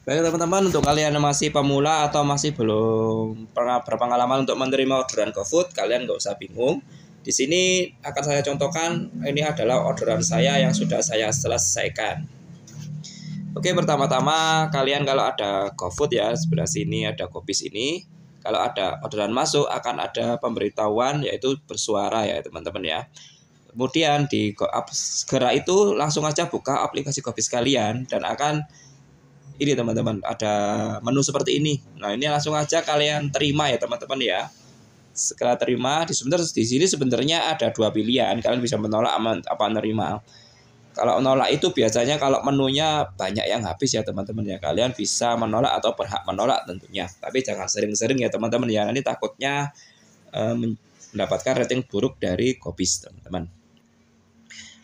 Baik teman-teman untuk kalian yang masih pemula atau masih belum pernah berpengalaman untuk menerima orderan GoFood, kalian nggak usah bingung. Di sini akan saya contohkan ini adalah orderan saya yang sudah saya selesaikan. Oke, pertama-tama kalian kalau ada GoFood ya, sebelah sini ada kopi ini Kalau ada orderan masuk akan ada pemberitahuan yaitu bersuara ya teman-teman ya. Kemudian di segera itu langsung aja buka aplikasi kopi sekalian dan akan ini teman-teman ada menu seperti ini nah ini langsung aja kalian terima ya teman-teman ya setelah terima di sebentar di sini sebenarnya ada dua pilihan kalian bisa menolak apa nerima. kalau menolak itu biasanya kalau menunya banyak yang habis ya teman-teman ya kalian bisa menolak atau berhak menolak tentunya tapi jangan sering-sering ya teman-teman ya nanti takutnya eh, mendapatkan rating buruk dari kopis teman-teman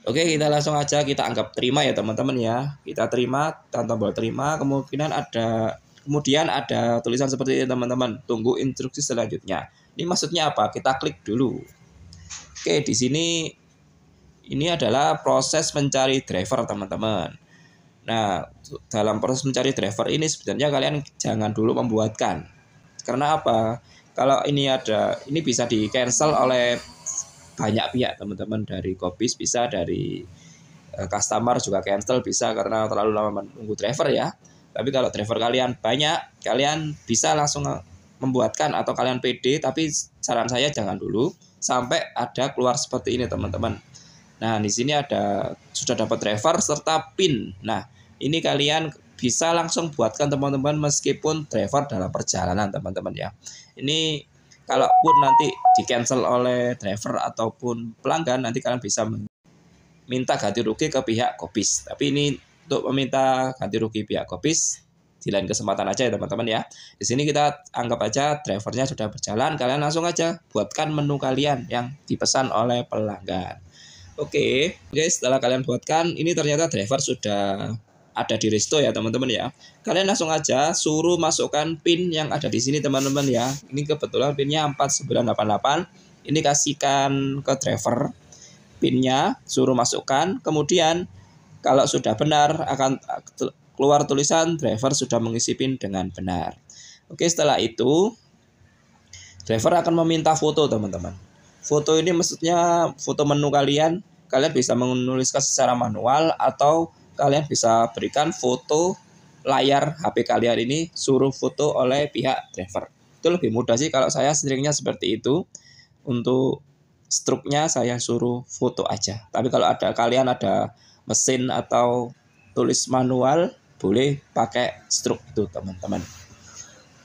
Oke, kita langsung aja kita anggap terima ya teman-teman ya. Kita terima, dan tombol terima, kemungkinan ada kemudian ada tulisan seperti ini teman-teman. Tunggu instruksi selanjutnya. Ini maksudnya apa? Kita klik dulu. Oke, di sini ini adalah proses mencari driver teman-teman. Nah, dalam proses mencari driver ini sebenarnya kalian jangan dulu membuatkan. Karena apa? Kalau ini ada, ini bisa di cancel oleh banyak pihak teman-teman dari kopis bisa dari eh, customer juga cancel bisa karena terlalu lama menunggu driver ya tapi kalau driver kalian banyak kalian bisa langsung membuatkan atau kalian PD tapi saran saya jangan dulu sampai ada keluar seperti ini teman-teman nah di sini ada sudah dapat driver serta pin nah ini kalian bisa langsung buatkan teman-teman meskipun driver dalam perjalanan teman-teman ya ini kalaupun nanti di cancel oleh driver ataupun pelanggan nanti kalian bisa minta ganti rugi ke pihak kopis tapi ini untuk meminta ganti rugi pihak kopis di lain kesempatan aja ya teman-teman ya di sini kita anggap aja drivernya sudah berjalan kalian langsung aja buatkan menu kalian yang dipesan oleh pelanggan oke okay. guys setelah kalian buatkan ini ternyata driver sudah ada di resto ya teman-teman ya kalian langsung aja suruh masukkan pin yang ada di sini teman-teman ya ini kebetulan pinnya 4988 ini kasihkan ke driver pinnya suruh masukkan kemudian kalau sudah benar akan keluar tulisan driver sudah mengisi pin dengan benar oke setelah itu driver akan meminta foto teman-teman foto ini maksudnya foto menu kalian kalian bisa menuliskan secara manual atau kalian bisa berikan foto layar HP kalian ini suruh foto oleh pihak driver. Itu lebih mudah sih kalau saya seringnya seperti itu. Untuk struknya saya suruh foto aja. Tapi kalau ada kalian ada mesin atau tulis manual boleh pakai struk itu teman-teman.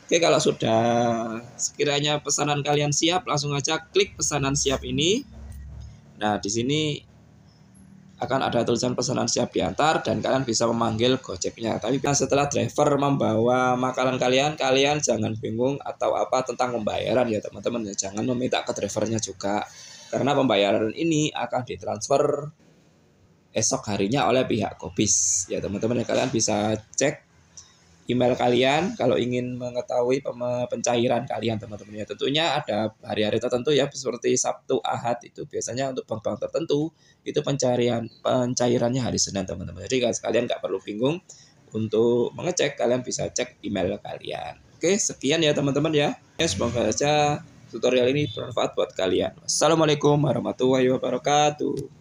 Oke, kalau sudah sekiranya pesanan kalian siap, langsung aja klik pesanan siap ini. Nah, di sini akan ada tulisan pesanan siap diantar dan kalian bisa memanggil Gojeknya. Tapi nah, setelah driver membawa makanan kalian, kalian jangan bingung atau apa tentang pembayaran ya teman-teman ya, Jangan meminta ke drivernya juga karena pembayaran ini akan ditransfer esok harinya oleh pihak Gobis. Ya teman-teman ya, kalian bisa cek email kalian kalau ingin mengetahui pencairan kalian teman-teman ya tentunya ada hari-hari tertentu ya seperti Sabtu Ahad itu biasanya untuk bank-bank tertentu itu pencarian pencairannya hari Senin teman-teman jadi kalau kalian nggak perlu bingung untuk mengecek kalian bisa cek email kalian oke sekian ya teman-teman ya ya semoga saja tutorial ini bermanfaat buat kalian Assalamualaikum warahmatullahi wabarakatuh